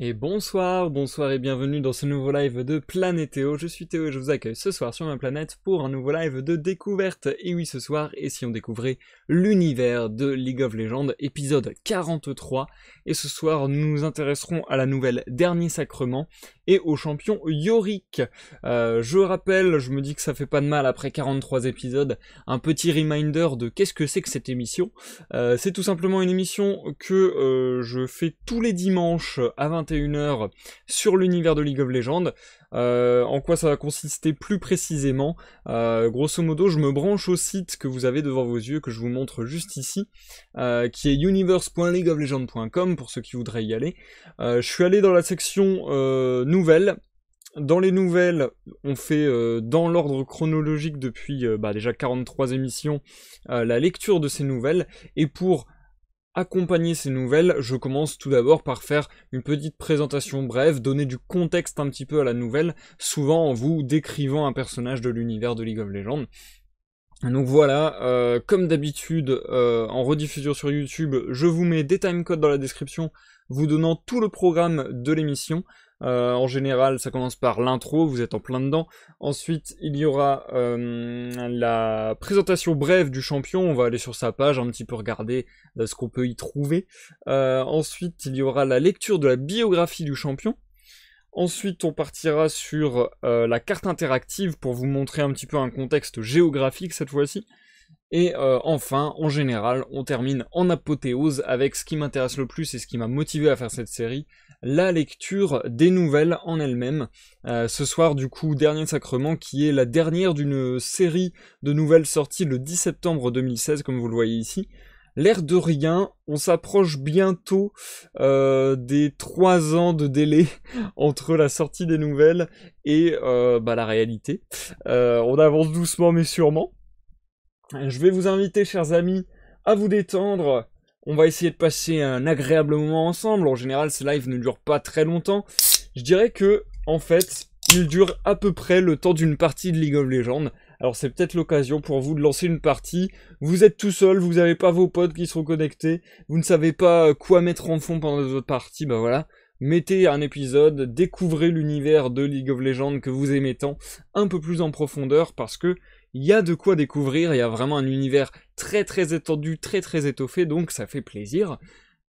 Et bonsoir, bonsoir et bienvenue dans ce nouveau live de Planétéo. Je suis Théo et je vous accueille ce soir sur ma planète pour un nouveau live de découverte. Et oui, ce soir, et si on découvrait l'univers de League of Legends, épisode 43. Et ce soir, nous nous intéresserons à la nouvelle Dernier Sacrement et au champion Yorick. Euh, je rappelle, je me dis que ça fait pas de mal après 43 épisodes, un petit reminder de qu'est-ce que c'est que cette émission. Euh, c'est tout simplement une émission que euh, je fais tous les dimanches à 20 21h sur l'univers de League of Legends. Euh, en quoi ça va consister plus précisément. Euh, grosso modo, je me branche au site que vous avez devant vos yeux, que je vous montre juste ici, euh, qui est universe.leagueoflegends.com pour ceux qui voudraient y aller. je suis allé dans la section nouvelles. Dans les nouvelles, on fait dans l'ordre chronologique depuis bah, déjà 43 émissions la lecture de ces nouvelles. Et pour accompagner ces nouvelles, je commence tout d'abord par faire une petite présentation brève, donner du contexte un petit peu à la nouvelle, souvent en vous décrivant un personnage de l'univers de League of Legends. Donc voilà, euh, comme d'habitude, euh, en rediffusion sur YouTube, je vous mets des timecodes dans la description, vous donnant tout le programme de l'émission. Euh, en général, ça commence par l'intro, vous êtes en plein dedans. Ensuite, il y aura euh, la présentation brève du champion. On va aller sur sa page, un petit peu regarder euh, ce qu'on peut y trouver. ensuite, il y aura la lecture de la biographie du champion. Ensuite, on partira sur la carte interactive pour vous montrer un petit peu un contexte géographique cette fois-ci. Et euh, enfin, en général, on termine en apothéose avec ce qui m'intéresse le plus et ce qui m'a motivé à faire cette série, la lecture des nouvelles en elle-même. Euh, ce soir, du coup, Dernier Sacrement, qui est la dernière d'une série de nouvelles sorties le 10 septembre 2016, comme vous le voyez ici. L'air de rien, on s'approche bientôt euh, des trois ans de délai entre la sortie des nouvelles et bah, la réalité. on avance doucement mais sûrement. Je vais vous inviter, chers amis, à vous détendre. On va essayer de passer un agréable moment ensemble. En général, ces lives ne durent pas très longtemps. Je dirais que, en fait, ils durent à peu près le temps d'une partie de League of Legends. Alors c'est peut-être l'occasion pour vous de lancer une partie. Vous êtes tout seul, vous n'avez pas vos potes qui seront connectés, vous ne savez pas euh, quoi mettre en fond pendant votre partie, bah voilà. Mettez un épisode, découvrez l'univers de League of Legends que vous aimez tant un peu plus en profondeur parce que il y a de quoi découvrir, il y a vraiment un univers très très étendu, très très étoffé, donc ça fait plaisir.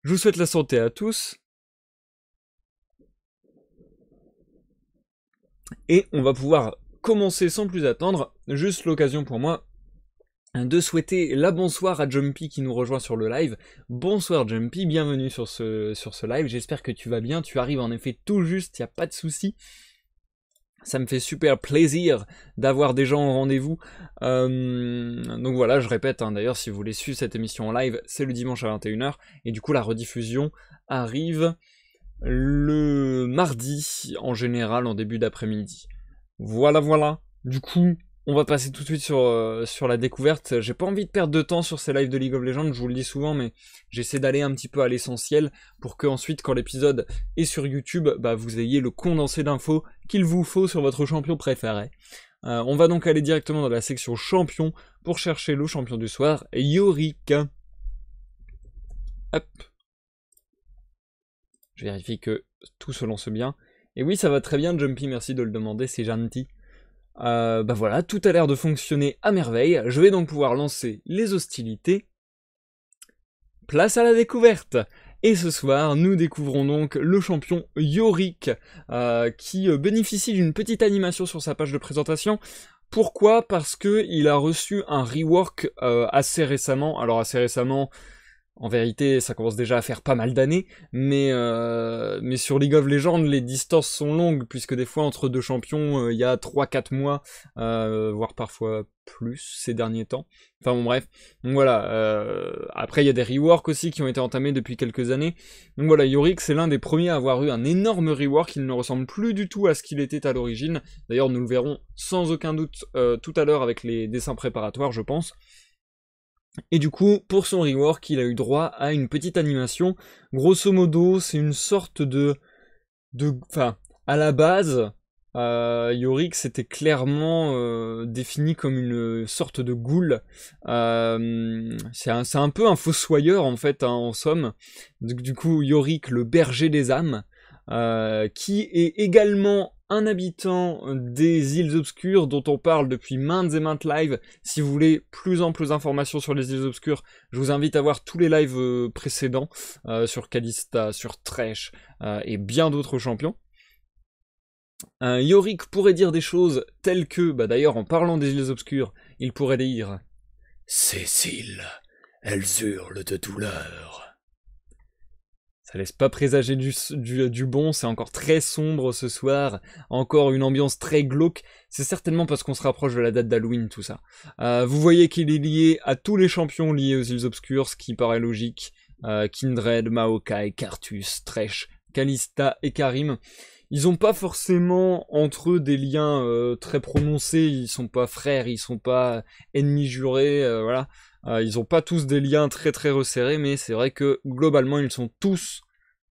Je vous souhaite la santé à tous. Et on va pouvoir commencer sans plus attendre, juste l'occasion pour moi de souhaiter la bonsoir à Jumpy qui nous rejoint sur le live. Bonsoir Jumpy, bienvenue sur ce, sur ce live, j'espère que tu vas bien, tu arrives en effet tout juste, il n'y a pas de souci. Ça me fait super plaisir d'avoir des gens au rendez-vous. Euh, donc voilà, je répète, hein, d'ailleurs, si vous voulez suivre cette émission en live, c'est le dimanche à 21h. Et du coup, la rediffusion arrive le mardi, en général, en début d'après-midi. Voilà, voilà. Du coup, on va passer tout de suite sur, euh, sur la découverte. J'ai pas envie de perdre de temps sur ces lives de League of Legends, je vous le dis souvent, mais j'essaie d'aller un petit peu à l'essentiel pour que ensuite, quand l'épisode est sur YouTube, bah, vous ayez le condensé d'infos qu'il vous faut sur votre champion préféré. Euh, on va donc aller directement dans la section champion pour chercher le champion du soir, Yorick. Hop. Je vérifie que tout se lance bien. Et oui, ça va très bien, Jumpy, merci de le demander, c'est gentil. Euh, bah voilà, tout a l'air de fonctionner à merveille, je vais donc pouvoir lancer les hostilités. Place à la découverte et ce soir, nous découvrons donc le champion Yorick, euh, qui euh, bénéficie d'une petite animation sur sa page de présentation. Pourquoi Parce que il a reçu un rework euh, assez récemment. Alors assez récemment, en vérité, ça commence déjà à faire pas mal d'années, mais, euh, mais sur League of Legends, les distances sont longues, puisque des fois, entre deux champions, euh, il y a 3-4 mois, euh, voire parfois plus ces derniers temps. Enfin bon, bref. voilà. après, il y a des reworks aussi qui ont été entamés depuis quelques années. Donc voilà, Yorick, c'est l'un des premiers à avoir eu un énorme rework. Il ne ressemble plus du tout à ce qu'il était à l'origine. D'ailleurs, nous le verrons sans aucun doute tout à l'heure avec les dessins préparatoires, je pense. Et du coup, pour son rework, il a eu droit à une petite animation. Grosso modo, c'est une sorte de... de enfin, à la base, euh, Yorick c'était clairement euh, défini comme une sorte de goule. Euh, c'est un, peu un fossoyeur en fait, hein, en somme. Du, du, coup, Yorick, le berger des âmes, euh, qui est également un habitant des îles obscures dont on parle depuis maintes et maintes lives. Si vous voulez plus amples informations sur les îles obscures, je vous invite à voir tous les lives euh, précédents euh, sur Callista sur Tresh euh, et bien d'autres champions. Un Yorick pourrait dire des choses telles que, bah d'ailleurs en parlant des îles obscures, il pourrait dire Cécile, elles hurlent de douleur. Ça laisse pas présager du, du, bon, c'est encore très sombre ce soir, encore une ambiance très glauque, c'est certainement parce qu'on se rapproche de la date d'Halloween tout ça. Euh, vous voyez qu'il est lié à tous les champions liés aux îles obscures, ce qui paraît logique, euh, Kindred, Maokai, Cartus, Tresh, Kalista et Karim. Ils ont pas forcément entre eux des liens euh, très prononcés, ils sont pas frères, ils sont pas ennemis jurés, voilà. Euh, ils n'ont pas tous des liens très très resserrés, mais c'est vrai que globalement ils sont tous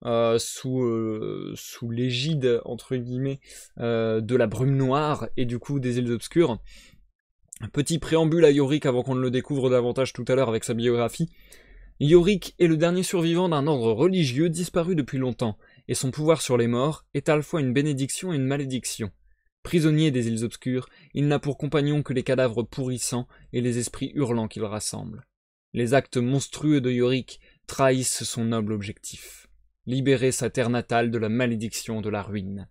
euh, sous, euh, sous l'égide, entre guillemets, de la brume noire et du coup des îles obscures. Petit préambule à Yorick avant qu'on ne le découvre davantage tout à l'heure avec sa biographie. Yorick est le dernier survivant d'un ordre religieux disparu depuis longtemps, et son pouvoir sur les morts est à la fois une bénédiction et une malédiction. Prisonnier des îles obscures, il n'a pour compagnon que les cadavres pourrissants et les esprits hurlants qu'il rassemble. Les actes monstrueux de Yorick trahissent son noble objectif. Libérer sa terre natale de la malédiction de la ruine.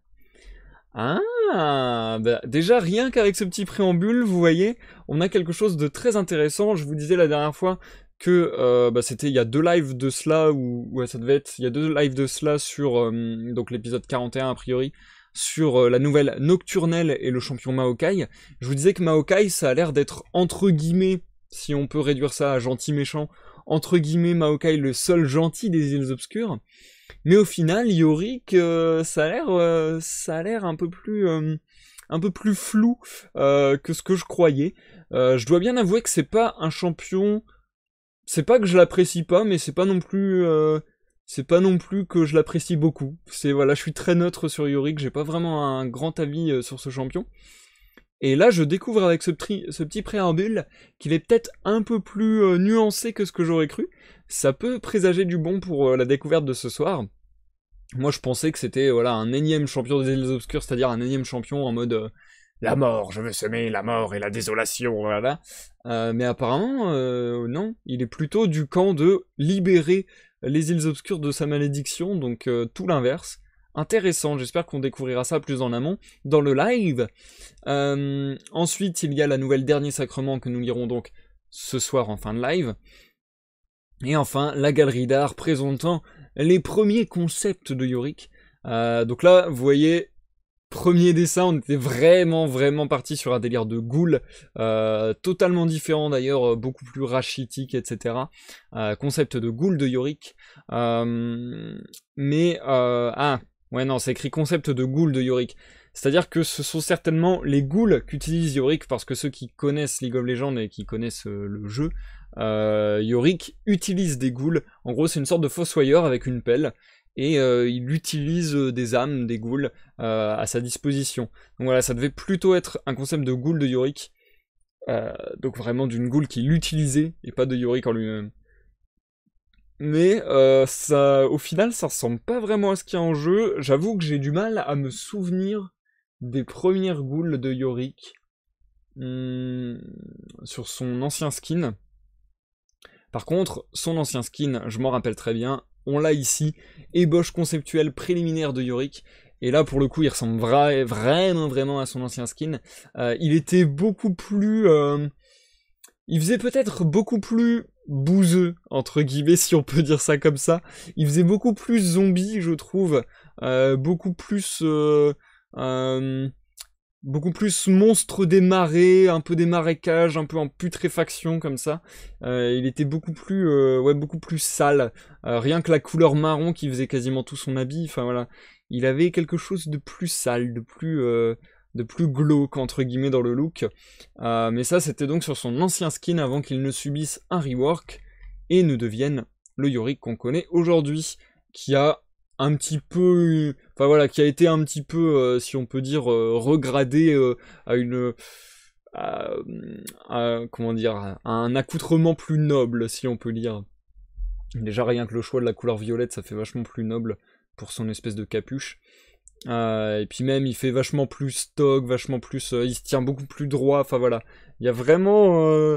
Ah, bah, déjà rien qu'avec ce petit préambule, vous voyez, on a quelque chose de très intéressant. Je vous disais la dernière fois que euh, bah, c'était il y a deux lives de cela, ou ça devait être il y a deux lives de cela sur euh, donc l'épisode 41 a priori, sur euh, la nouvelle Nocturnelle et le champion Maokai, je vous disais que Maokai, ça a l'air d'être entre guillemets, si on peut réduire ça à gentil méchant, entre guillemets Maokai le seul gentil des îles obscures. Mais au final, Yorick, ça a l'air, euh, ça a l'air un peu plus, euh, un peu plus flou que ce que je croyais. je dois bien avouer que c'est pas un champion. C'est pas que je l'apprécie pas, mais c'est pas non plus, c'est pas non plus que je l'apprécie beaucoup. C'est voilà, je suis très neutre sur Yorick, j'ai pas vraiment un grand avis euh, sur ce champion. Et là, je découvre avec ce, petit, préambule qu'il est peut-être un peu plus euh, nuancé que ce que j'aurais cru. Ça peut présager du bon pour euh, la découverte de ce soir. Moi, je pensais que c'était voilà un énième champion des îles obscures, c'est-à-dire un énième champion en mode la mort, je veux semer la mort et la désolation, voilà. mais apparemment, non, il est plutôt du camp de libérer les îles obscures de sa malédiction, donc euh, tout l'inverse. Intéressant, j'espère qu'on découvrira ça plus en amont dans le live. Euh, ensuite, il y a la nouvelle Dernier Sacrement que nous lirons donc ce soir en fin de live. Et enfin, la galerie d'art présentant les premiers concepts de Yorick. Euh, donc là, vous voyez, premier dessin, on était vraiment vraiment parti sur un délire de ghoul, euh, totalement différent d'ailleurs, euh, beaucoup plus rachitique, etc. Euh, concept de ghoul de Yorick. mais ah ouais non, c'est écrit concept de ghoul de Yorick. C'est-à-dire que ce sont certainement les ghouls qu'utilise Yorick, parce que ceux qui connaissent League of Legends et qui connaissent le jeu, Yorick utilise des ghouls. En gros, c'est une sorte de fossoyeur avec une pelle et euh, il utilise euh, des âmes, des ghouls euh, à sa disposition. Donc voilà, ça devait plutôt être un concept de ghoul de Yorick, donc vraiment d'une ghoul qui l'utilisait et pas de Yorick en lui-même. Mais ça, au final, ça ressemble pas vraiment à ce qu'il y a en jeu. J'avoue que j'ai du mal à me souvenir des premières ghouls de Yorick hmm, sur son ancien skin. Par contre, son ancien skin, je m'en rappelle très bien, on l'a ici, ébauche conceptuelle préliminaire de Yorick, et là, pour le coup, il ressemble vraiment, vraiment à son ancien skin. Euh, il était beaucoup plus... Euh, il faisait peut-être beaucoup plus bouseux, entre guillemets, si on peut dire ça comme ça. Il faisait beaucoup plus zombie, je trouve. Euh, beaucoup plus beaucoup plus monstre des marées, un peu des marécages, un peu en putréfaction comme ça. Euh, il était beaucoup plus, euh, ouais, beaucoup plus sale. Euh, rien que la couleur marron qui faisait quasiment tout son habit. Enfin voilà, il avait quelque chose de plus sale, de plus, de plus glauque entre guillemets dans le look. mais ça, c'était donc sur son ancien skin avant qu'il ne subisse un rework et ne devienne le Yorick qu'on connaît aujourd'hui, qui a un petit peu enfin voilà, qui a été un petit peu, euh, si on peut dire, euh, regradé euh, à une comment dire, un accoutrement plus noble, si on peut dire. Déjà rien que le choix de la couleur violette, ça fait vachement plus noble pour son espèce de capuche. et puis même, il fait vachement plus stock, vachement plus, il se tient beaucoup plus droit. Enfin voilà, il y a vraiment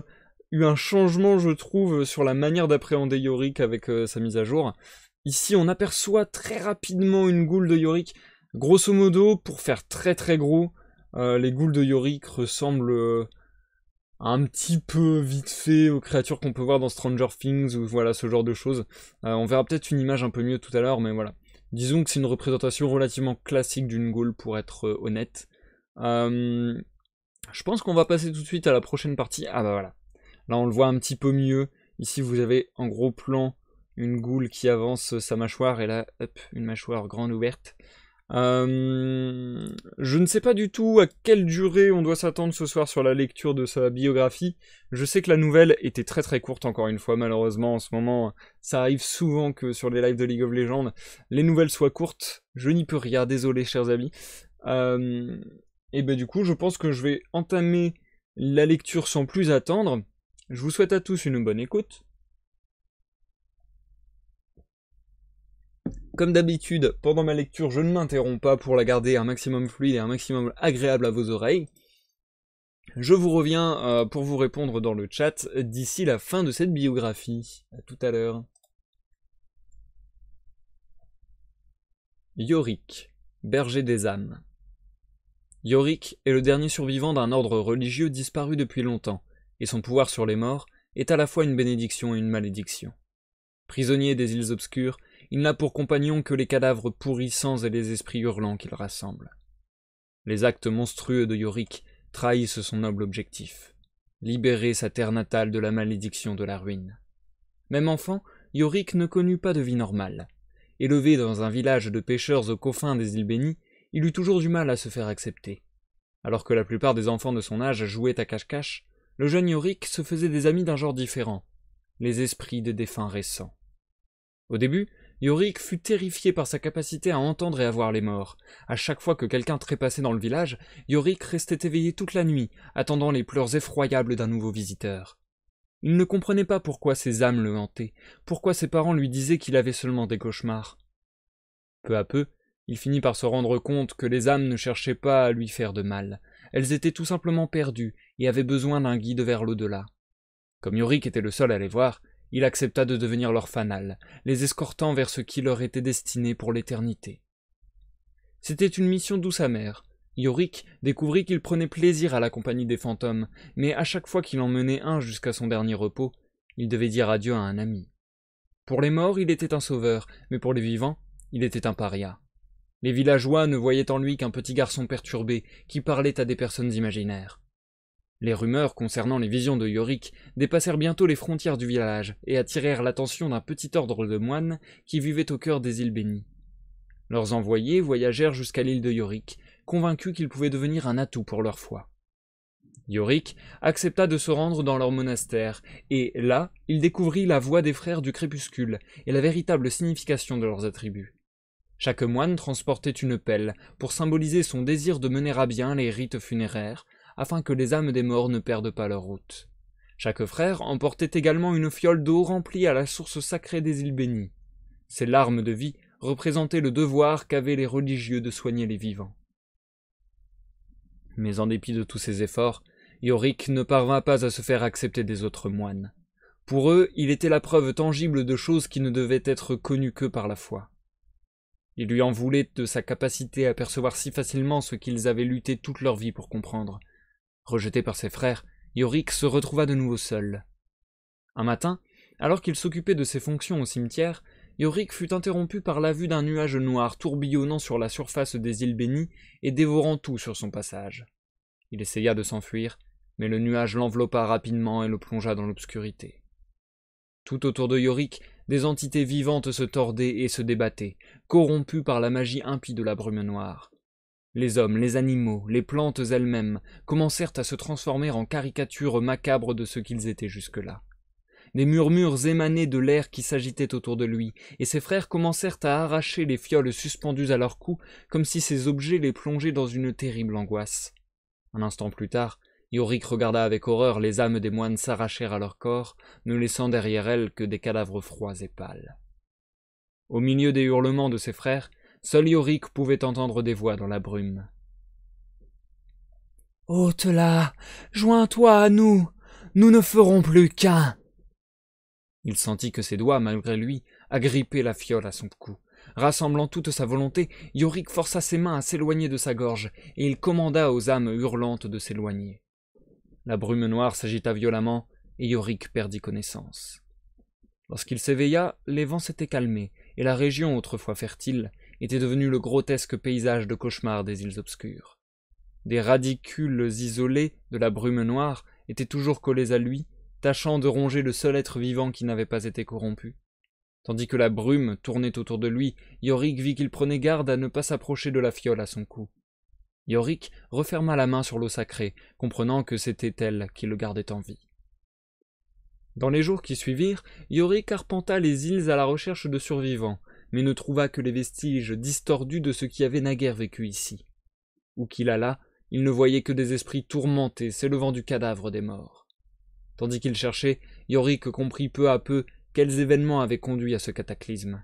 eu un changement, je trouve, sur la manière d'appréhender Yorick avec sa mise à jour. Ici, on aperçoit très rapidement une goule de Yorick. Grosso modo, pour faire très très gros, euh, les goules de Yorick ressemblent euh, un petit peu vite fait aux créatures qu'on peut voir dans Stranger Things ou voilà ce genre de choses. Euh, on verra peut-être une image un peu mieux tout à l'heure, mais voilà. Disons que c'est une représentation relativement classique d'une goule pour être honnête. je pense qu'on va passer tout de suite à la prochaine partie. Ah bah voilà. Là on le voit un petit peu mieux. Ici vous avez en gros plan une goule qui avance sa mâchoire et là, hop, une mâchoire grande ouverte. Euh, je ne sais pas du tout à quelle durée on doit s'attendre ce soir sur la lecture de sa biographie. Je sais que la nouvelle était très très courte encore une fois malheureusement en ce moment. Ça arrive souvent que sur les lives de League of Legends, les nouvelles soient courtes. Je n'y peux rien, désolé chers amis. Euh, et ben du coup je pense que je vais entamer la lecture sans plus attendre. Je vous souhaite à tous une bonne écoute. Comme d'habitude, pendant ma lecture, je ne m'interromps pas pour la garder un maximum fluide et un maximum agréable à vos oreilles. Je vous reviens euh, pour vous répondre dans le chat d'ici la fin de cette biographie. À tout à l'heure. Yorick, berger des âmes. Yorick est le dernier survivant d'un ordre religieux disparu depuis longtemps, et son pouvoir sur les morts est à la fois une bénédiction et une malédiction. Prisonnier des îles obscures, il n'a pour compagnon que les cadavres pourrissants et les esprits hurlants qu'il rassemble. Les actes monstrueux de Yorick trahissent son noble objectif libérer sa terre natale de la malédiction de la ruine. Même enfant, Yorick ne connut pas de vie normale. Élevé dans un village de pêcheurs aux coffins des îles Bénies, il eut toujours du mal à se faire accepter. Alors que la plupart des enfants de son âge jouaient à cache-cache, le jeune Yorick se faisait des amis d'un genre différent, les esprits des défunts récents. Au début, Yorick fut terrifié par sa capacité à entendre et à voir les morts. À chaque fois que quelqu'un trépassait dans le village, Yorick restait éveillé toute la nuit, attendant les pleurs effroyables d'un nouveau visiteur. Il ne comprenait pas pourquoi ces âmes le hantaient, pourquoi ses parents lui disaient qu'il avait seulement des cauchemars. Peu à peu, il finit par se rendre compte que les âmes ne cherchaient pas à lui faire de mal. Elles étaient tout simplement perdues et avaient besoin d'un guide vers l'au-delà. Comme Yorick était le seul à les voir, il accepta de devenir leur fanal, les escortant vers ce qui leur était destiné pour l'éternité. C'était une mission douce amère. Yorick découvrit qu'il prenait plaisir à la compagnie des fantômes, mais à chaque fois qu'il en menait un jusqu'à son dernier repos, il devait dire adieu à un ami. Pour les morts, il était un sauveur, mais pour les vivants, il était un paria. Les villageois ne voyaient en lui qu'un petit garçon perturbé qui parlait à des personnes imaginaires. Les rumeurs concernant les visions de Yorick dépassèrent bientôt les frontières du village et attirèrent l'attention d'un petit ordre de moines qui vivait au cœur des îles bénies. Leurs envoyés voyagèrent jusqu'à l'île de Yorick, convaincus qu'ils pouvaient devenir un atout pour leur foi. Yorick accepta de se rendre dans leur monastère, et là, il découvrit la voie des frères du crépuscule et la véritable signification de leurs attributs. Chaque moine transportait une pelle pour symboliser son désir de mener à bien les rites funéraires, afin que les âmes des morts ne perdent pas leur route. Chaque frère emportait également une fiole d'eau remplie à la source sacrée des îles bénies. Ces larmes de vie représentaient le devoir qu'avaient les religieux de soigner les vivants. Mais en dépit de tous ces efforts, Yorick ne parvint pas à se faire accepter des autres moines. Pour eux, il était la preuve tangible de choses qui ne devaient être connues que par la foi. Il lui en voulait de sa capacité à percevoir si facilement ce qu'ils avaient lutté toute leur vie pour comprendre, Rejeté par ses frères, Yorick se retrouva de nouveau seul. Un matin, alors qu'il s'occupait de ses fonctions au cimetière, Yorick fut interrompu par la vue d'un nuage noir tourbillonnant sur la surface des îles bénies et dévorant tout sur son passage. Il essaya de s'enfuir, mais le nuage l'enveloppa rapidement et le plongea dans l'obscurité. Tout autour de Yorick, des entités vivantes se tordaient et se débattaient, corrompues par la magie impie de la brume noire. Les hommes, les animaux, les plantes elles-mêmes commencèrent à se transformer en caricatures macabres de ce qu'ils étaient jusque-là. Des murmures émanaient de l'air qui s'agitait autour de lui, et ses frères commencèrent à arracher les fioles suspendues à leur cou comme si ces objets les plongeaient dans une terrible angoisse. Un instant plus tard, Yorick regarda avec horreur les âmes des moines s'arracher à leur corps, ne laissant derrière elles que des cadavres froids et pâles. Au milieu des hurlements de ses frères, Seul Yorick pouvait entendre des voix dans la brume. ôte là joins-toi à nous, nous ne ferons plus qu'un. Il sentit que ses doigts, malgré lui, agrippaient la fiole à son cou. Rassemblant toute sa volonté, Yorick força ses mains à s'éloigner de sa gorge, et il commanda aux âmes hurlantes de s'éloigner. La brume noire s'agita violemment, et Yorick perdit connaissance. Lorsqu'il s'éveilla, les vents s'étaient calmés, et la région autrefois fertile était devenu le grotesque paysage de cauchemar des îles obscures. Des radicules isolés de la brume noire étaient toujours collés à lui, tâchant de ronger le seul être vivant qui n'avait pas été corrompu. Tandis que la brume tournait autour de lui, Yorick vit qu'il prenait garde à ne pas s'approcher de la fiole à son cou. Yorick referma la main sur l'eau sacrée, comprenant que c'était elle qui le gardait en vie. Dans les jours qui suivirent, Yorick arpenta les îles à la recherche de survivants, mais ne trouva que les vestiges distordus de ce qui avait naguère vécu ici. Où qu'il allât, il ne voyait que des esprits tourmentés s'élevant du cadavre des morts. Tandis qu'il cherchait, Yorick comprit peu à peu quels événements avaient conduit à ce cataclysme.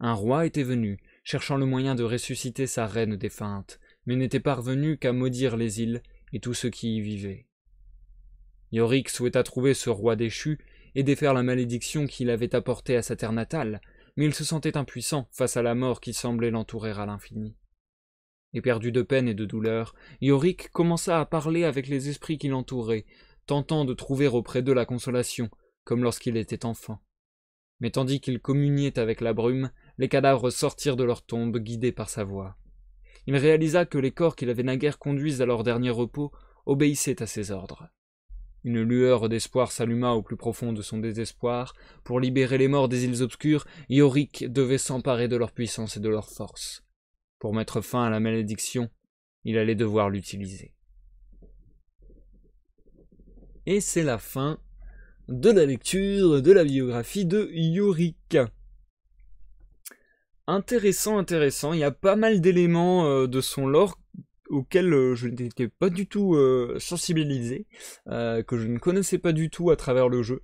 Un roi était venu, cherchant le moyen de ressusciter sa reine défunte, mais n'était parvenu qu'à maudire les îles et tous ceux qui y vivaient. Yorick souhaita trouver ce roi déchu et défaire la malédiction qu'il avait apportée à sa terre natale, mais il se sentait impuissant face à la mort qui semblait l'entourer à l'infini. Éperdu de peine et de douleur, Yorick commença à parler avec les esprits qui l'entouraient, tentant de trouver auprès d'eux la consolation, comme lorsqu'il était enfant. Mais tandis qu'il communiait avec la brume, les cadavres sortirent de leur tombe guidés par sa voix. Il réalisa que les corps qu'il avait naguère conduits à leur dernier repos obéissaient à ses ordres. Une lueur d'espoir s'alluma au plus profond de son désespoir. Pour libérer les morts des îles obscures, Yorick devait s'emparer de leur puissance et de leur force. Pour mettre fin à la malédiction, il allait devoir l'utiliser. Et c'est la fin de la lecture de la biographie de Yorick. Intéressant, intéressant. Il y a pas mal d'éléments euh, de son lore auquel euh, je n'étais pas du tout euh, sensibilisé, euh, que je ne connaissais pas du tout à travers le jeu.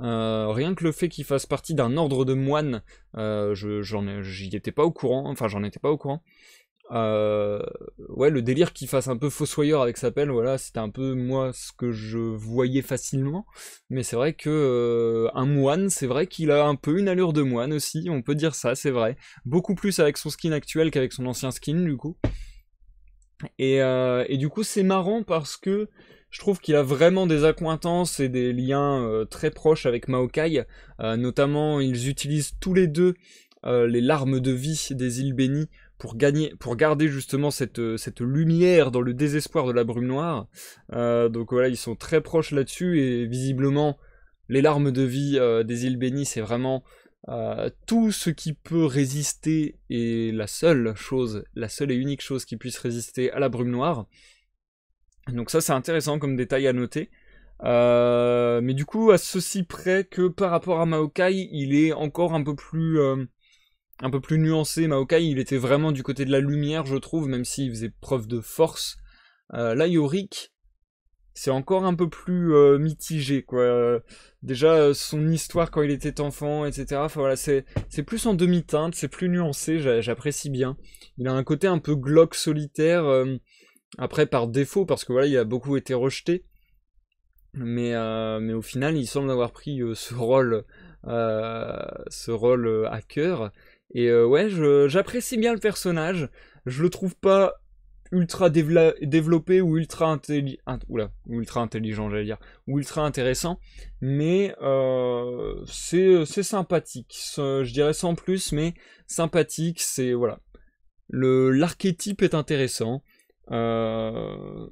rien que le fait qu'il fasse partie d'un ordre de moines, j'y étais pas au courant, enfin j'en étais pas au courant. ouais, le délire qu'il fasse un peu fossoyeur avec sa pelle, voilà, c'était un peu moi ce que je voyais facilement. Mais c'est vrai que un moine, c'est vrai qu'il a un peu une allure de moine aussi, on peut dire ça, c'est vrai. Beaucoup plus avec son skin actuel qu'avec son ancien skin du coup. Euh, et, du coup, c'est marrant parce que je trouve qu'il a vraiment des accointances et des liens euh, très proches avec Maokai. Euh, notamment, ils utilisent tous les deux les larmes de vie des îles bénies pour, gagner, pour garder justement cette, cette lumière dans le désespoir de la brume noire. donc voilà, ils sont très proches là-dessus et visiblement, les larmes de vie des îles bénies, c'est vraiment euh, tout ce qui peut résister est la seule chose, la seule et unique chose qui puisse résister à la brume noire. Donc ça c'est intéressant comme détail à noter. Euh, mais du coup à ceci près que par rapport à Maokai il est encore un peu plus euh, un peu plus nuancé. Maokai il était vraiment du côté de la lumière je trouve même s'il faisait preuve de force. là Yorick c'est encore un peu plus euh, mitigé quoi. Euh, déjà euh, son histoire quand il était enfant, etc. c'est plus en demi-teinte, c'est plus nuancé, j'apprécie bien. Il a un côté un peu glauque solitaire après par défaut parce que voilà, il a beaucoup été rejeté. Mais mais au final, il semble avoir pris ce rôle ce rôle à cœur et ouais, j'apprécie bien le personnage. Je le trouve pas ultra développé ou ultra intelligent, ultra intelligent j'allais dire, ou ultra intéressant, mais euh, c'est sympathique, je dirais sans plus, mais sympathique, c'est voilà, le l'archétype est intéressant, euh,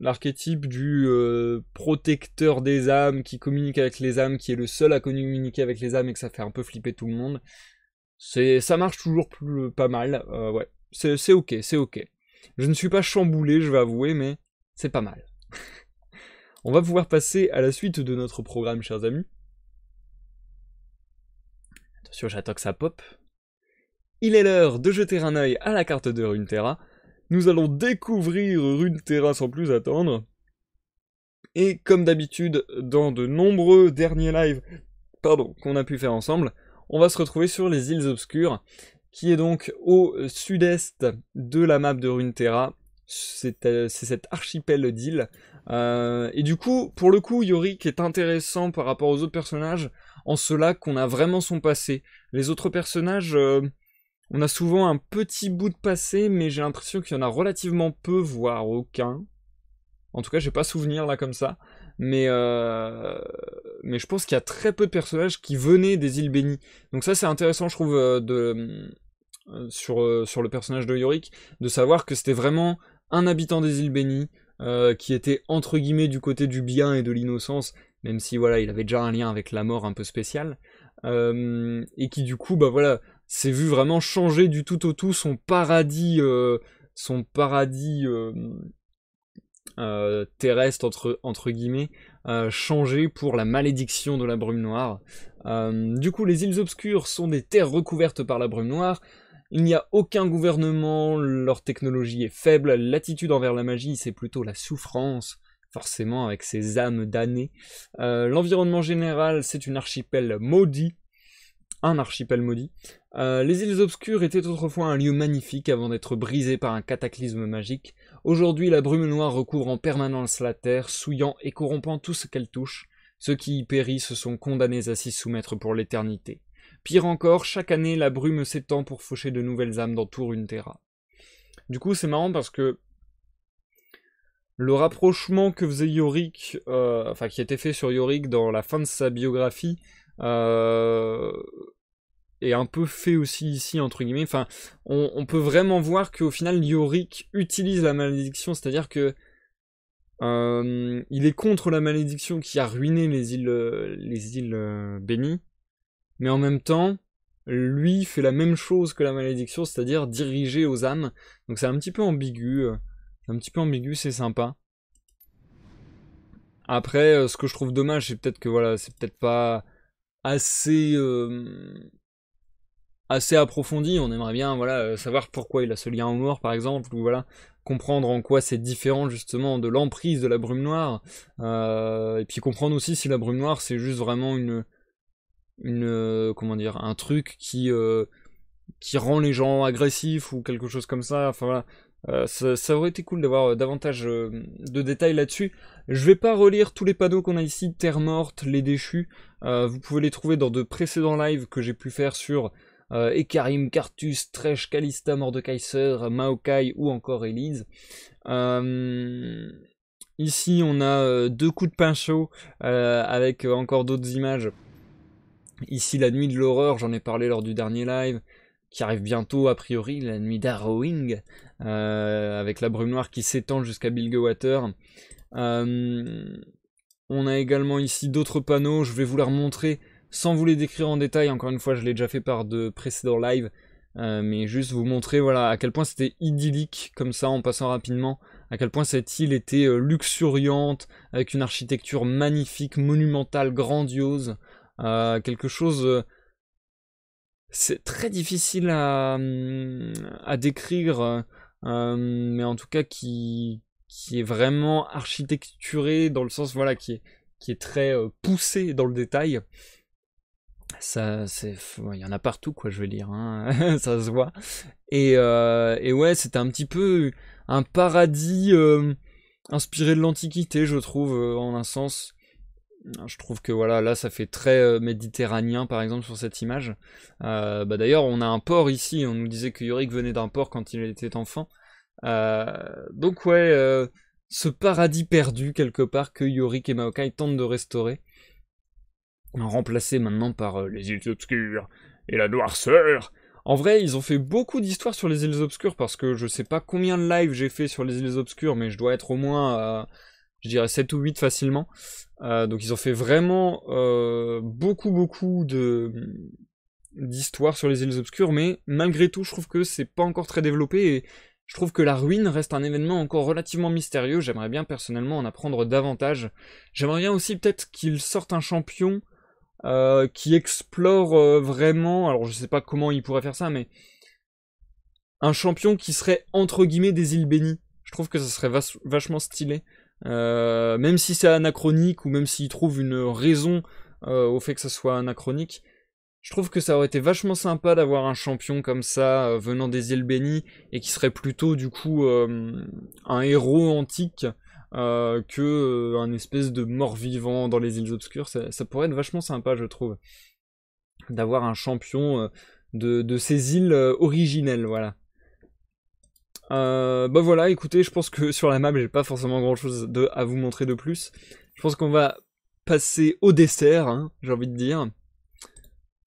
l'archétype du euh, protecteur des âmes qui communique avec les âmes, qui est le seul à communiquer avec les âmes et que ça fait un peu flipper tout le monde, c'est ça marche toujours pas mal, ouais, c'est ok, c'est ok. Je ne suis pas chamboulé, je vais avouer, mais c'est pas mal. On va pouvoir passer à la suite de notre programme, chers amis. Attention, j'attends que ça pop. Il est l'heure de jeter un œil à la carte de Runeterra. Nous allons découvrir Runeterra sans plus attendre. Et comme d'habitude, dans de nombreux derniers lives qu'on a pu faire ensemble, on va se retrouver sur les îles obscures qui est donc au sud-est de la map de Runeterra. C'est euh, cet archipel d'îles. Euh, et du coup, pour le coup, Yorick est intéressant par rapport aux autres personnages, en cela qu'on a vraiment son passé. Les autres personnages, euh, on a souvent un petit bout de passé, mais j'ai l'impression qu'il y en a relativement peu, voire aucun. En tout cas, j'ai pas souvenir là comme ça mais euh, mais je pense qu'il y a très peu de personnages qui venaient des îles bénies. Donc ça c'est intéressant je trouve euh, de euh, sur sur le personnage de Yorick de savoir que c'était vraiment un habitant des îles bénies qui était entre guillemets du côté du bien et de l'innocence, même si voilà il avait déjà un lien avec la mort un peu spécial et qui du coup bah voilà s'est vu vraiment changer du tout au tout son paradis son paradis euh, terrestre entre, guillemets euh, changé pour la malédiction de la brume noire. Euh, du coup, les îles obscures sont des terres recouvertes par la brume noire. Il n'y a aucun gouvernement, leur technologie est faible, l'attitude envers la magie c'est plutôt la souffrance, forcément avec ces âmes damnées. Euh, l'environnement général c'est une archipel maudit, un archipel maudit. Euh, les îles obscures étaient autrefois un lieu magnifique avant d'être brisé par un cataclysme magique. Aujourd'hui, la brume noire recouvre en permanence la terre, souillant et corrompant tout ce qu'elle touche. Ceux qui y périssent sont condamnés à s'y soumettre pour l'éternité. Pire encore, chaque année, la brume s'étend pour faucher de nouvelles âmes dans une Terra. Du coup, c'est marrant parce que le rapprochement que faisait Yorick, euh, enfin qui était fait sur Yorick dans la fin de sa biographie, euh, et un peu fait aussi ici, entre guillemets. Enfin, on, peut vraiment voir qu'au final, Yorick utilise la malédiction, c'est-à-dire que euh, il est contre la malédiction qui a ruiné les îles, les îles euh, bénies, mais en même temps, lui fait la même chose que la malédiction, c'est-à-dire diriger aux âmes. Donc c'est un petit peu ambigu, euh, un petit peu ambigu, c'est sympa. Après, ce que je trouve dommage, c'est peut-être que voilà, c'est peut-être pas assez assez approfondie. On aimerait bien voilà, euh, savoir pourquoi il a ce lien au mort, par exemple, ou voilà, comprendre en quoi c'est différent justement de l'emprise de la brume noire. Euh, et puis comprendre aussi si la brume noire c'est juste vraiment une. une euh, comment dire Un truc qui. qui rend les gens agressifs ou quelque chose comme ça. Enfin voilà. ça, aurait été cool d'avoir davantage de détails là-dessus. Je vais pas relire tous les panneaux qu'on a ici, Terre morte, les déchus. vous pouvez les trouver dans de précédents lives que j'ai pu faire sur et euh, Ekarim, Cartus, Tresh, Kalista, Mordekaiser, Maokai ou encore Elise. Euh, ici, on a euh, deux coups de pain avec encore d'autres images. Ici, la nuit de l'horreur, j'en ai parlé lors du dernier live qui arrive bientôt, a priori, la nuit d'Arrowing, avec la brume noire qui s'étend jusqu'à Bilgewater. on a également ici d'autres panneaux, je vais vous les remontrer sans vous les décrire en détail, encore une fois, je l'ai déjà fait par de précédents lives, euh, mais juste vous montrer voilà, à quel point c'était idyllique, comme ça, en passant rapidement, à quel point cette île était euh, luxuriante, avec une architecture magnifique, monumentale, grandiose, euh, quelque chose... c'est très difficile à, à décrire, mais en tout cas qui, qui est vraiment architecturé dans le sens voilà qui est, qui est très poussé dans le détail ça, c'est, il y en a partout, quoi, je veux dire, hein, ça se voit. Euh, et, ouais, c'était un petit peu un paradis euh, inspiré de l'Antiquité, je trouve, euh, en un sens. Je trouve que voilà, là, ça fait très méditerranéen, par exemple, sur cette image. Bah, d'ailleurs, on a un port ici. On nous disait que Yorick venait d'un port quand il était enfant. donc ouais, ce paradis perdu quelque part que Yorick et Maokai tentent de restaurer remplacé maintenant par euh, les îles obscures et la noirceur. En vrai, ils ont fait beaucoup d'histoires sur les îles obscures parce que je sais pas combien de lives j'ai fait sur les îles obscures, mais je dois être au moins, je dirais 7 ou 8 facilement. Euh, donc ils ont fait vraiment euh, beaucoup beaucoup de d'histoires sur les îles obscures, mais malgré tout, je trouve que c'est pas encore très développé et je trouve que la ruine reste un événement encore relativement mystérieux. J'aimerais bien personnellement en apprendre davantage. J'aimerais bien aussi peut-être qu'ils sortent un champion euh, qui explore euh, vraiment, alors je sais pas comment il pourrait faire ça, mais un champion qui serait entre guillemets des îles bénies. Je trouve que ça serait vachement stylé. Euh, même si c'est anachronique ou même s'il trouve une raison au fait que ça soit anachronique, je trouve que ça aurait été vachement sympa d'avoir un champion comme ça venant des îles bénies et qui serait plutôt du coup un héros antique euh, que euh, un espèce de mort-vivant dans les îles obscures. Ça, pourrait être vachement sympa, je trouve, d'avoir un champion euh, de, ces îles euh, originelles, voilà. bah voilà, écoutez, je pense que sur la map, j'ai pas forcément grand-chose à vous montrer de plus. Je pense qu'on va passer au dessert, hein, j'ai envie de dire.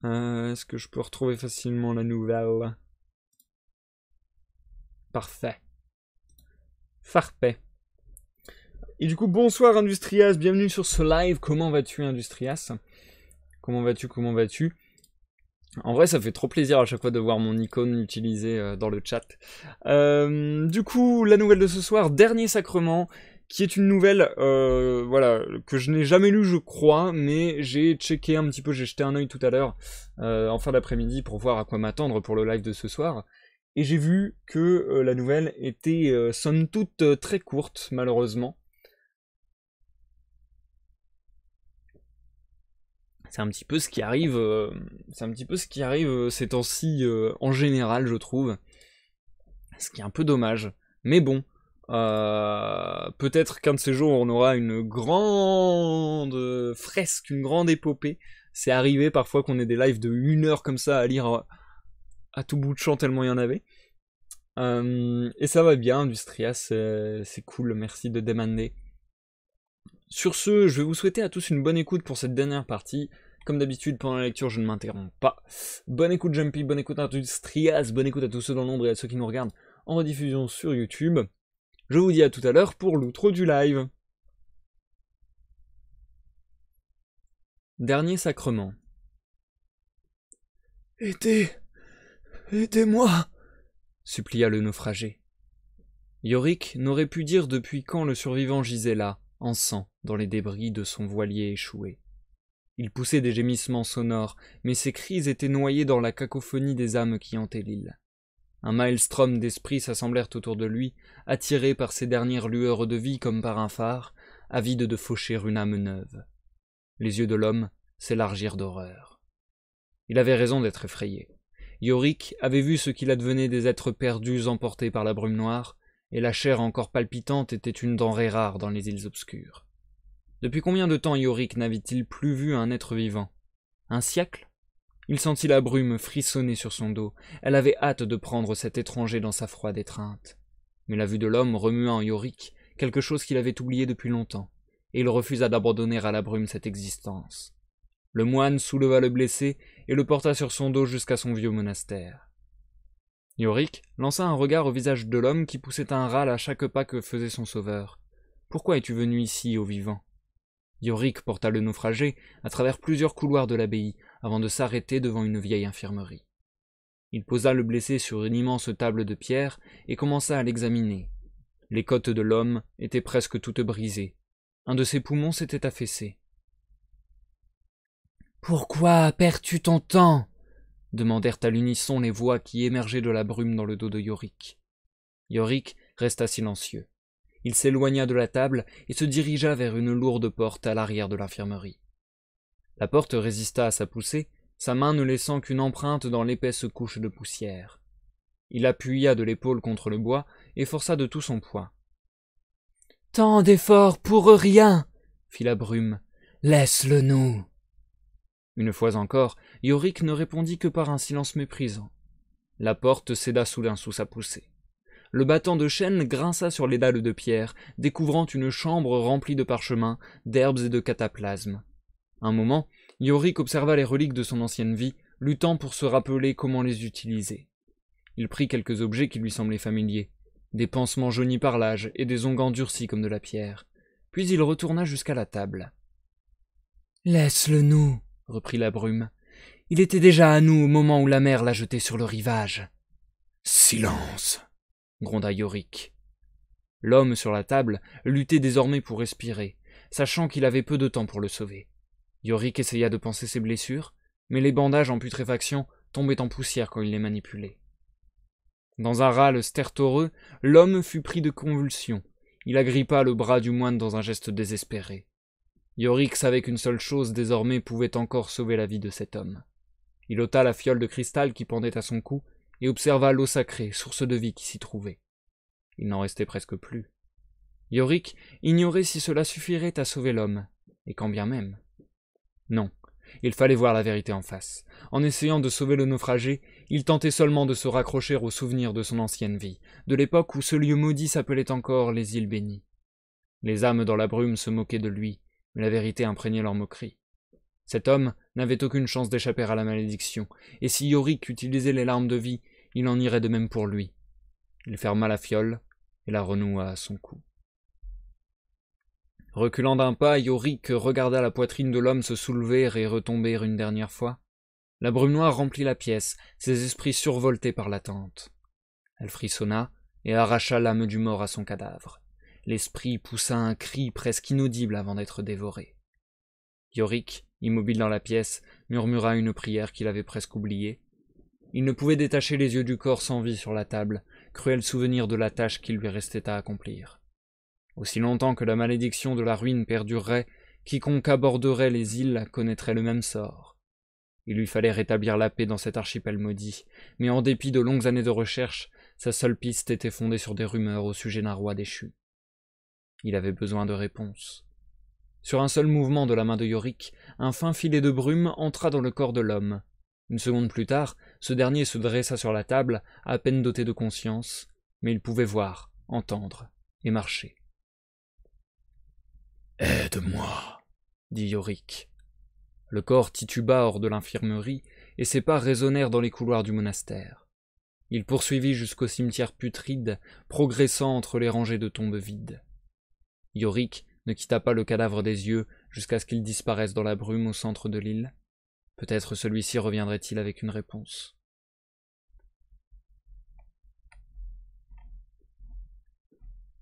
Est-ce que je peux retrouver facilement la nouvelle Parfait. Parfait. Et du coup, bonsoir Industrias, bienvenue sur ce live. Comment vas-tu Industrias Comment vas-tu Comment vas-tu En vrai, ça fait trop plaisir à chaque fois de voir mon icône utilisée euh, dans le chat. Euh, du coup, la nouvelle de ce soir, dernier sacrement qui est une nouvelle euh, voilà, que je n'ai jamais lue, je crois, mais j'ai checké un petit peu, j'ai jeté un œil tout à l'heure, en fin d'après-midi, pour voir à quoi m'attendre pour le live de ce soir. Et j'ai vu que la nouvelle était somme toute très courte, malheureusement. C'est un petit peu ce qui arrive, euh, c'est un petit peu ce qui arrive euh, ces temps-ci euh, en général, je trouve. Ce qui est un peu dommage. Mais bon, peut-être qu'un de ces jours on aura une grande fresque, une grande épopée. C'est arrivé parfois qu'on ait des lives de une heure comme ça à lire à, tout bout de champ tellement il y en avait. et ça va bien, Industria, c'est cool, merci de demander. Sur ce, je vais vous souhaiter à tous une bonne écoute pour cette dernière partie. Comme d'habitude, pendant la lecture, je ne m'interromps pas. Bonne écoute Jumpy, bonne écoute à tous bonne écoute à tous ceux dans l'ombre et à ceux qui nous regardent en rediffusion sur YouTube. Je vous dis à tout à l'heure pour l'outro du live. Dernier sacrement. Aidez Aidez-moi supplia le naufragé. Yorick n'aurait pu dire depuis quand le survivant gisait là, en sang dans les débris de son voilier échoué. Il poussait des gémissements sonores, mais ses cris étaient noyés dans la cacophonie des âmes qui hantaient l'île. Un maelstrom d'esprits s'assemblèrent autour de lui, attirés par ces dernières lueurs de vie comme par un phare, avides de faucher une âme neuve. Les yeux de l'homme s'élargirent d'horreur. Il avait raison d'être effrayé. Yorick avait vu ce qu'il advenait des êtres perdus emportés par la brume noire, et la chair encore palpitante était une denrée rare dans les îles obscures. Depuis combien de temps Yorick n'avait-il plus vu un être vivant Un siècle Il sentit la brume frissonner sur son dos. Elle avait hâte de prendre cet étranger dans sa froide étreinte. Mais la vue de l'homme remua en Yorick quelque chose qu'il avait oublié depuis longtemps, et il refusa d'abandonner à la brume cette existence. Le moine souleva le blessé et le porta sur son dos jusqu'à son vieux monastère. Yorick lança un regard au visage de l'homme qui poussait un râle à chaque pas que faisait son sauveur. Pourquoi es-tu venu ici, au vivant Yorick porta le naufragé à travers plusieurs couloirs de l'abbaye avant de s'arrêter devant une vieille infirmerie. Il posa le blessé sur une immense table de pierre et commença à l'examiner. Les côtes de l'homme étaient presque toutes brisées. Un de ses poumons s'était affaissé. Pourquoi perds-tu ton temps demandèrent à l'unisson les voix qui émergeaient de la brume dans le dos de Yorick. Yorick resta silencieux. Il s'éloigna de la table et se dirigea vers une lourde porte à l'arrière de l'infirmerie. La porte résista à sa poussée, sa main ne laissant qu'une empreinte dans l'épaisse couche de poussière. Il appuya de l'épaule contre le bois et força de tout son poids. Tant d'efforts pour rien fit la brume. Laisse-le nous. Une fois encore, Yorick ne répondit que par un silence méprisant. La porte céda soudain sous sa poussée. Le battant de chêne grinça sur les dalles de pierre, découvrant une chambre remplie de parchemins, d'herbes et de cataplasmes. Un moment, Yorick observa les reliques de son ancienne vie, luttant pour se rappeler comment les utiliser. Il prit quelques objets qui lui semblaient familiers, des pansements jaunis par l'âge et des onguents durcis comme de la pierre. Puis il retourna jusqu'à la table. Laisse-le nous, reprit la brume. Il était déjà à nous au moment où la mer l'a jeté sur le rivage. Silence. gronda Yorick. L'homme sur la table luttait désormais pour respirer, sachant qu'il avait peu de temps pour le sauver. Yorick essaya de panser ses blessures, mais les bandages en putréfaction tombaient en poussière quand il les manipulait. Dans un râle stertoreux, l'homme fut pris de convulsions. Il agrippa le bras du moine dans un geste désespéré. Yorick savait qu'une seule chose désormais pouvait encore sauver la vie de cet homme. Il ôta la fiole de cristal qui pendait à son cou et observa l'eau sacrée, source de vie qui s'y trouvait. Il n'en restait presque plus. Yorick ignorait si cela suffirait à sauver l'homme, et quand bien même. Non, il fallait voir la vérité en face. En essayant de sauver le naufragé, il tentait seulement de se raccrocher aux souvenirs de son ancienne vie, de l'époque où ce lieu maudit s'appelait encore les îles bénies. Les âmes dans la brume se moquaient de lui, mais la vérité imprégnait leur moquerie. Cet homme n'avait aucune chance d'échapper à la malédiction, et si Yorick utilisait les larmes de vie, il en irait de même pour lui. Il ferma la fiole et la renoua à son cou. Reculant d'un pas, Yorick regarda la poitrine de l'homme se soulever et retomber une dernière fois. La brume noire remplit la pièce, ses esprits survoltés par l'attente. Elle frissonna et arracha l'âme du mort à son cadavre. L'esprit poussa un cri presque inaudible avant d'être dévoré. Yorick, immobile dans la pièce, murmura une prière qu'il avait presque oubliée. Il ne pouvait détacher les yeux du corps sans vie sur la table, cruel souvenir de la tâche qui lui restait à accomplir. Aussi longtemps que la malédiction de la ruine perdurerait, quiconque aborderait les îles connaîtrait le même sort. Il lui fallait rétablir la paix dans cet archipel maudit, mais en dépit de longues années de recherche, sa seule piste était fondée sur des rumeurs au sujet d'un roi déchu. Il avait besoin de réponses. Sur un seul mouvement de la main de Yorick, un fin filet de brume entra dans le corps de l'homme. Une seconde plus tard, ce dernier se dressa sur la table, à peine doté de conscience, mais il pouvait voir, entendre et marcher. Aide-moi, dit Yorick. Le corps tituba hors de l'infirmerie, et ses pas résonnèrent dans les couloirs du monastère. Il poursuivit jusqu'au cimetière putride, progressant entre les rangées de tombes vides. Yorick ne quitta pas le cadavre des yeux jusqu'à ce qu'il disparaisse dans la brume au centre de l'île. Peut-être celui-ci reviendrait-il avec une réponse.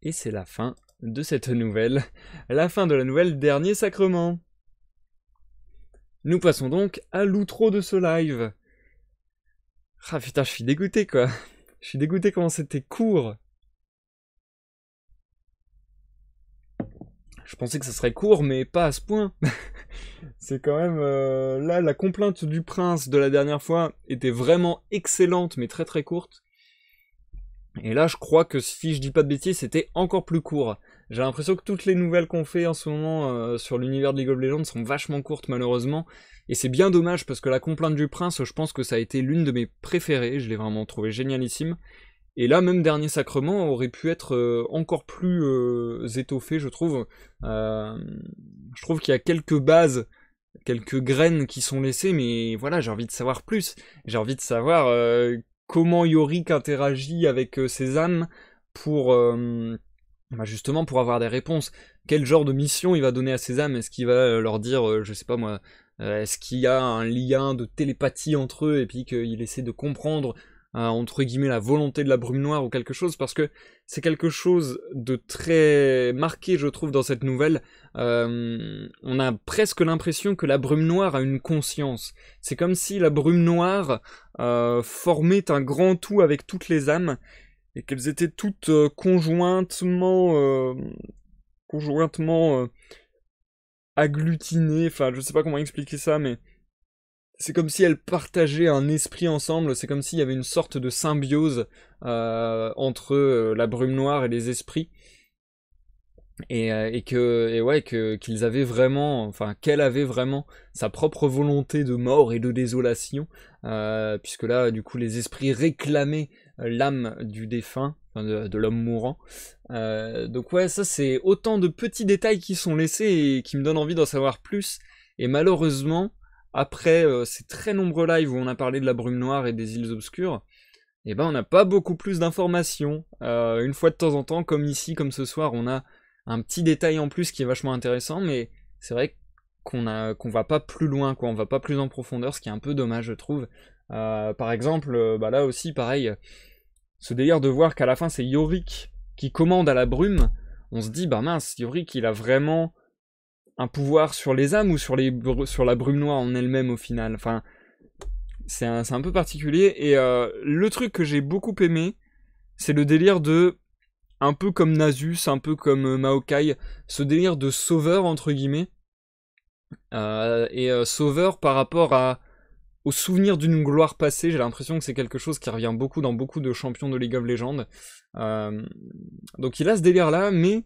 Et c'est la fin de cette nouvelle, la fin de la nouvelle Dernier Sacrement. Nous passons donc à l'outro de ce live. Ah putain, je suis dégoûté quoi. Je suis dégoûté comment c'était court. Je pensais que ça serait court, mais pas à ce point. c'est quand même... Euh, là, la complainte du prince de la dernière fois était vraiment excellente, mais très très courte. Et là, je crois que si je dis pas de bêtises, c'était encore plus court. J'ai l'impression que toutes les nouvelles qu'on fait en ce moment euh, sur l'univers de League of Legends sont vachement courtes malheureusement. Et c'est bien dommage parce que la complainte du prince, je pense que ça a été l'une de mes préférées. Je l'ai vraiment trouvée génialissime. Et là, même Dernier Sacrement aurait pu être euh, encore plus euh, étoffé, je trouve. Euh, je trouve qu'il y a quelques bases, quelques graines qui sont laissées, mais voilà, j'ai envie de savoir plus. J'ai envie de savoir comment Yorick interagit avec ses âmes pour... Bah, justement pour avoir des réponses. Quel genre de mission il va donner à ses âmes Est-ce qu'il va leur dire, je sais pas moi, est-ce qu'il y a un lien de télépathie entre eux et puis qu'il essaie de comprendre euh, entre guillemets la volonté de la brume noire ou quelque chose parce que c'est quelque chose de très marqué je trouve dans cette nouvelle euh, on a presque l'impression que la brume noire a une conscience c'est comme si la brume noire euh, formait un grand tout avec toutes les âmes et qu'elles étaient toutes conjointement conjointement agglutinées enfin je sais pas comment expliquer ça mais c'est comme si elles partageaient un esprit ensemble, c'est comme s'il y avait une sorte de symbiose euh, entre euh, la brume noire et les esprits. Et, euh, et que et ouais que qu'ils avaient vraiment enfin qu'elle avait vraiment sa propre volonté de mort et de désolation puisque là du coup les esprits réclamaient l'âme du défunt de, de l'homme mourant donc ouais ça c'est autant de petits détails qui sont laissés et qui me donnent envie d'en savoir plus et malheureusement après euh, ces très nombreux lives où on a parlé de la brume noire et des îles obscures, eh ben on n'a pas beaucoup plus d'informations. Euh, une fois de temps en temps, comme ici, comme ce soir, on a un petit détail en plus qui est vachement intéressant, mais c'est vrai qu'on a va pas plus loin, quoi, on va pas plus en profondeur, ce qui est un peu dommage, je trouve. Euh, par exemple, bah là aussi, pareil, ce délire de voir qu'à la fin c'est Yorick qui commande à la brume, on se dit bah mince, Yorick il a vraiment un pouvoir sur les âmes ou sur, les sur la brume noire en elle-même au final. Enfin, c'est un, peu particulier. Et euh, le truc que j'ai beaucoup aimé, c'est le délire de, un peu comme Nasus, un peu comme euh, Maokai, ce délire de sauveur entre guillemets. Euh, et sauveur par rapport à au souvenir d'une gloire passée, j'ai l'impression que c'est quelque chose qui revient beaucoup dans beaucoup de champions de League of Legends. donc il a ce délire là, mais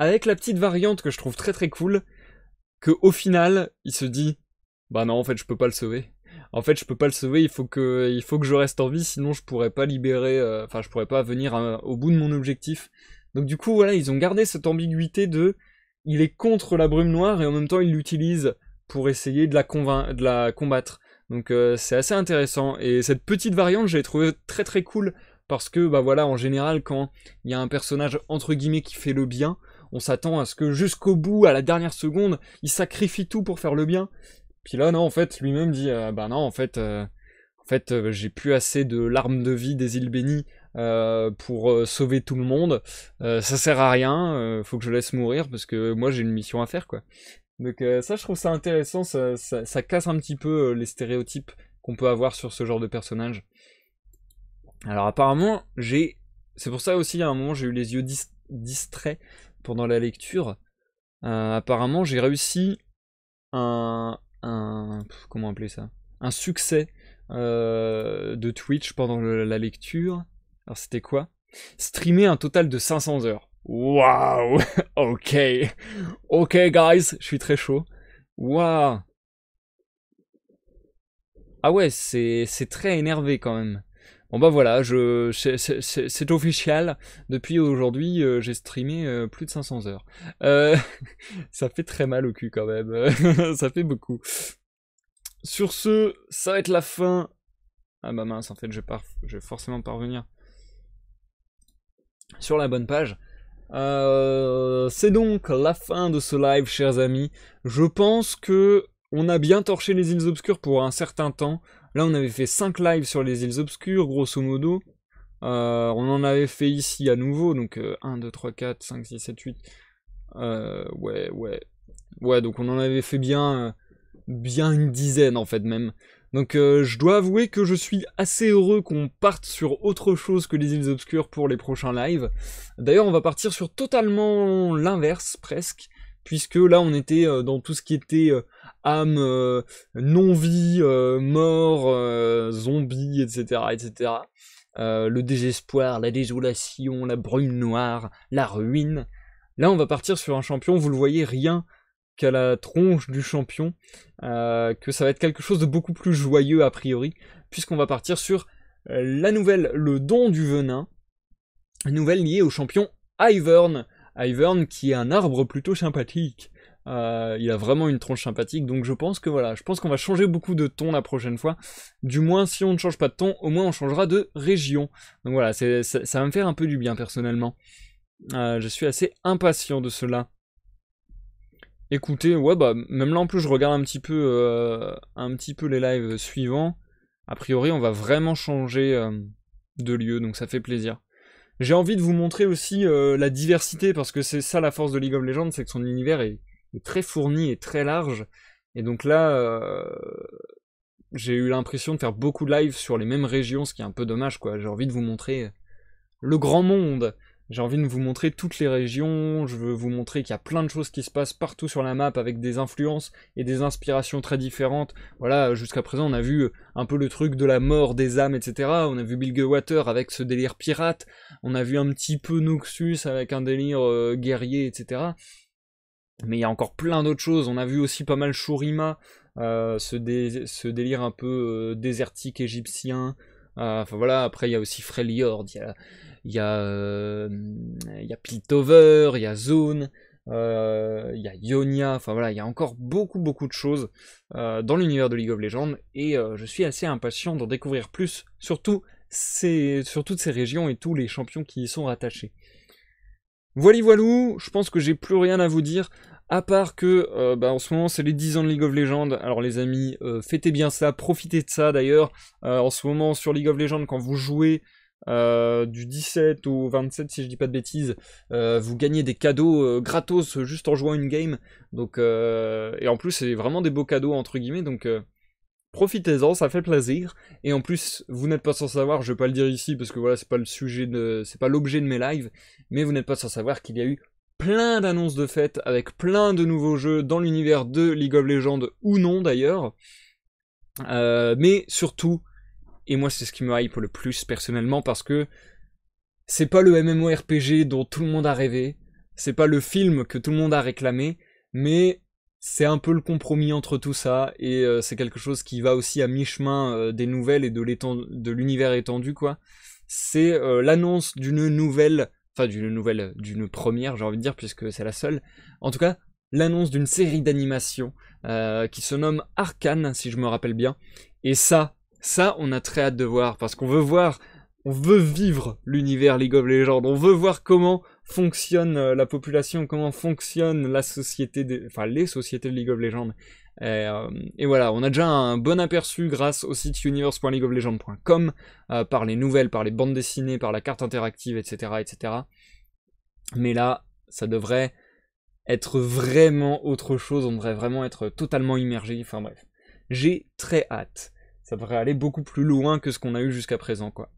avec la petite variante que je trouve très très cool, au final, il se dit bah non, en fait, je peux pas le sauver. En fait, je peux pas le sauver, il faut que il faut que je reste en vie sinon je pourrais pas libérer euh, enfin, je pourrais pas venir euh, au bout de mon objectif. Donc du coup, voilà, ils ont gardé cette ambiguïté de il est contre la brume noire et en même temps, il l'utilise pour essayer de la de la combattre. Donc euh, c'est assez intéressant et cette petite variante, j'ai trouvé très très cool parce que bah voilà, en général quand il y a un personnage entre guillemets qui fait le bien, on s'attend à ce que jusqu'au bout, à la dernière seconde, il sacrifie tout pour faire le bien. Puis là, non, en fait, lui-même dit, euh, bah non, en fait, euh, en fait, euh, j'ai plus assez de larmes de vie des îles bénies pour sauver tout le monde. ça sert à rien. faut que je laisse mourir parce que moi, j'ai une mission à faire, quoi. Donc ça, je trouve ça intéressant. Ça, casse un petit peu les stéréotypes qu'on peut avoir sur ce genre de personnage. Alors apparemment, j'ai, c'est pour ça aussi à un moment j'ai eu les yeux distraits pendant la lecture. Euh, apparemment, j'ai réussi un, comment appeler ça Un succès euh, de Twitch pendant la lecture. Alors c'était quoi Streamer un total de 500 heures. Waouh Ok. Ok guys, je suis très chaud. Waouh Ah ouais, c'est très énervé quand même. Bon bah voilà, je, c'est officiel. Depuis aujourd'hui, euh, j'ai streamé euh, plus de 500 heures. Euh, ça fait très mal au cul quand même. ça fait beaucoup. Sur ce, ça va être la fin. Ah bah mince, en fait, je, je vais forcément parvenir sur la bonne page. c'est donc la fin de ce live, chers amis. Je pense que on a bien torché les îles obscures pour un certain temps. Là, on avait fait 5 lives sur les îles obscures, grosso modo. Euh, on en avait fait ici à nouveau, donc 1, 2, 3, 4, 5, 6, 7, 8. ouais, ouais. Ouais, donc on en avait fait bien, euh, bien une dizaine en fait même. Donc euh, je dois avouer que je suis assez heureux qu'on parte sur autre chose que les îles obscures pour les prochains lives. D'ailleurs, on va partir sur totalement l'inverse presque, puisque là on était dans tout ce qui était âme euh, non-vie, euh, mort, euh, zombie, etc. etc. le désespoir, la désolation, la brume noire, la ruine. Là, on va partir sur un champion, vous le voyez, rien qu'à la tronche du champion, que ça va être quelque chose de beaucoup plus joyeux a priori, puisqu'on va partir sur la nouvelle, le don du venin, nouvelle liée au champion Ivern, Ivern qui est un arbre plutôt sympathique, euh, il a vraiment une tronche sympathique. Donc je pense que voilà, je pense qu'on va changer beaucoup de ton la prochaine fois. Du moins, si on ne change pas de ton, au moins on changera de région. Donc voilà, ça, va me faire un peu du bien personnellement. Euh, je suis assez impatient de cela. Écoutez, ouais bah même là en plus je regarde un petit peu euh, un petit peu les lives suivants. A priori on va vraiment changer de lieu, donc ça fait plaisir. J'ai envie de vous montrer aussi la diversité parce que c'est ça la force de League of Legends, c'est que son univers est très fourni et très large. Et donc là, euh, j'ai eu l'impression de faire beaucoup de lives sur les mêmes régions, ce qui est un peu dommage, quoi. J'ai envie de vous montrer le grand monde. J'ai envie de vous montrer toutes les régions, je veux vous montrer qu'il y a plein de choses qui se passent partout sur la map avec des influences et des inspirations très différentes. Voilà, jusqu'à présent on a vu un peu le truc de la mort des âmes, etc. On a vu Bilgewater avec ce délire pirate, on a vu un petit peu Noxus avec un délire euh, guerrier, etc. Mais il y a encore plein d'autres choses. On a vu aussi pas mal Shurima, euh, ce, délire un peu euh, désertique égyptien. Euh, enfin voilà, après il y a aussi Freljord, il y a, Piltover, il y a Zone, il y a Ionia, enfin voilà, il y a encore beaucoup beaucoup de choses dans l'univers de League of Legends et je suis assez impatient d'en découvrir plus, surtout sur toutes ces régions et tous les champions qui y sont rattachés. Voilà, voilou, je pense que j'ai plus rien à vous dire, à part que euh, bah, en ce moment c'est les 10 ans de League of Legends, alors les amis, euh, fêtez bien ça, profitez de ça d'ailleurs, euh, en ce moment sur League of Legends, quand vous jouez du 17 au 27 si je dis pas de bêtises, vous gagnez des cadeaux gratos juste en jouant une game, donc et en plus c'est vraiment des beaux cadeaux entre guillemets, donc profitez-en, ça fait plaisir. Et en plus, vous n'êtes pas sans savoir, je vais pas le dire ici parce que voilà, c'est pas le sujet de, c'est pas l'objet de mes lives, mais vous n'êtes pas sans savoir qu'il y a eu plein d'annonces de fêtes avec plein de nouveaux jeux dans l'univers de League of Legends ou non d'ailleurs. Euh, mais surtout, et moi c'est ce qui me hype le plus personnellement parce que c'est pas le MMORPG dont tout le monde a rêvé, c'est pas le film que tout le monde a réclamé, mais c'est un peu le compromis entre tout ça et euh, c'est quelque chose qui va aussi à mi-chemin euh, des nouvelles et de l'univers étendu quoi. C'est euh, l'annonce d'une nouvelle, enfin d'une nouvelle, d'une première j'ai envie de dire puisque c'est la seule. En tout cas, l'annonce d'une série d'animation qui se nomme Arcane si je me rappelle bien. Et ça, ça on a très hâte de voir parce qu'on veut voir, on veut vivre l'univers League of Legends, on veut voir comment fonctionne euh, la population, comment fonctionne la société, enfin les sociétés de League of Legends. Euh, et, voilà, on a déjà un bon aperçu grâce au site universe.leagueoflegends.com, euh, par les nouvelles, par les bandes dessinées, par la carte interactive, etc., etc. Mais là, ça devrait être vraiment autre chose, on devrait vraiment être totalement immergé, enfin bref. J'ai très hâte. Ça devrait aller beaucoup plus loin que ce qu'on a eu jusqu'à présent, quoi.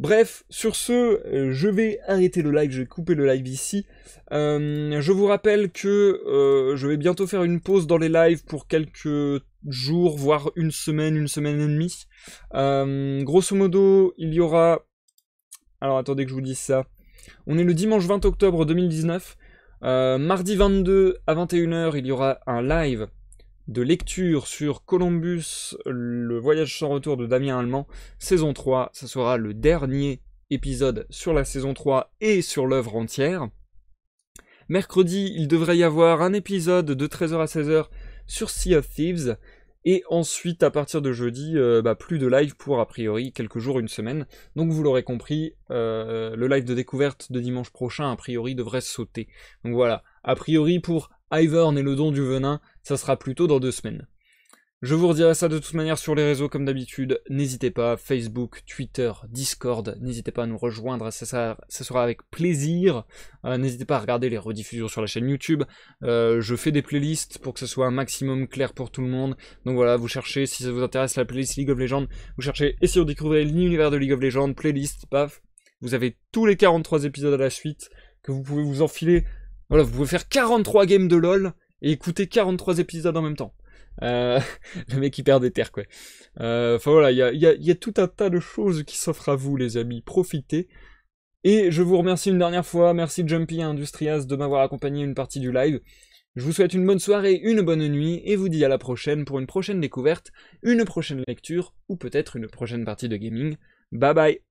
Bref, sur ce, euh, je vais arrêter le live, je vais couper le live ici. Euh, je vous rappelle que euh, je vais bientôt faire une pause dans les lives pour quelques jours, voire une semaine, une semaine et demie. grosso modo, il y aura... Alors attendez que je vous dise ça. On est le dimanche 20 octobre 2019. mardi 22 à 21h, il y aura un live de lecture sur Columbus, le voyage sans retour de Damien Allemand, saison 3. Ce sera le dernier épisode sur la saison 3 et sur l'œuvre entière. Mercredi, il devrait y avoir un épisode de 13h à 16h sur Sea of Thieves. Et ensuite, à partir de jeudi, euh, bah, plus de live pour a priori quelques jours, une semaine. Donc vous l'aurez compris, euh, le live de découverte de dimanche prochain, a priori, devrait sauter. Donc voilà, a priori pour Ivern et le don du venin, ça sera plutôt dans deux semaines. Je vous redirai ça de toute manière sur les réseaux comme d'habitude. N'hésitez pas, Facebook, Twitter, Discord, n'hésitez pas à nous rejoindre, ça, sera avec plaisir. Euh, n'hésitez pas à regarder les rediffusions sur la chaîne YouTube. Euh, je fais des playlists pour que ce soit un maximum clair pour tout le monde. Donc voilà, vous cherchez, si ça vous intéresse, la playlist League of Legends, vous cherchez et si vous découvrez l'univers de League of Legends, playlist, paf, vous avez tous les 43 épisodes à la suite que vous pouvez vous enfiler voilà, vous pouvez faire 43 games de LoL et écouter 43 épisodes en même temps. Euh, le mec qui perd des terres, quoi. Euh, enfin voilà, il y a, y a, tout un tas de choses qui s'offrent à vous, les amis. Profitez. Et je vous remercie une dernière fois. Merci Jumpy et Industrias de m'avoir accompagné une partie du live. Je vous souhaite une bonne soirée, une bonne nuit, et vous dis à la prochaine pour une prochaine découverte, une prochaine lecture, ou peut-être une prochaine partie de gaming. Bye bye